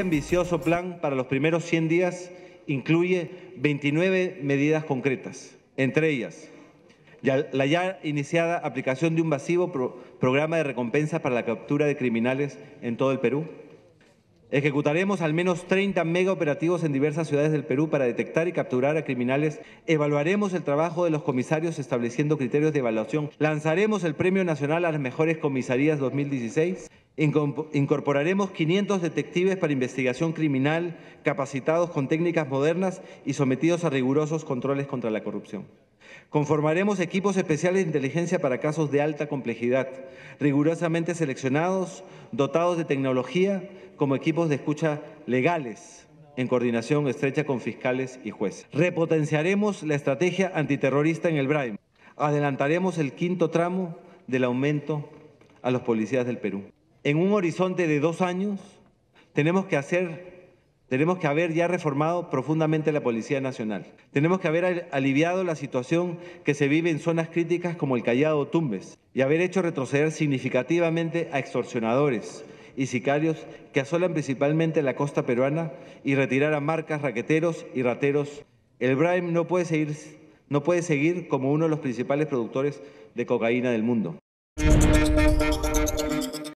Este ambicioso plan para los primeros 100 días incluye 29 medidas concretas, entre ellas la ya iniciada aplicación de un masivo programa de recompensa para la captura de criminales en todo el Perú. Ejecutaremos al menos 30 operativos en diversas ciudades del Perú para detectar y capturar a criminales. Evaluaremos el trabajo de los comisarios estableciendo criterios de evaluación. Lanzaremos el Premio Nacional a las Mejores Comisarías 2016 Incorporaremos 500 detectives para investigación criminal capacitados con técnicas modernas y sometidos a rigurosos controles contra la corrupción. Conformaremos equipos especiales de inteligencia para casos de alta complejidad, rigurosamente seleccionados, dotados de tecnología, como equipos de escucha legales, en coordinación estrecha con fiscales y jueces. Repotenciaremos la estrategia antiterrorista en el BRAIM. Adelantaremos el quinto tramo del aumento a los policías del Perú en un horizonte de dos años tenemos que hacer, tenemos que haber ya reformado profundamente la Policía Nacional. Tenemos que haber aliviado la situación que se vive en zonas críticas como el Callao Tumbes y haber hecho retroceder significativamente a extorsionadores y sicarios que asolan principalmente la costa peruana y retirar a marcas, raqueteros y rateros. El Brahim no puede seguir, no puede seguir como uno de los principales productores de cocaína del mundo.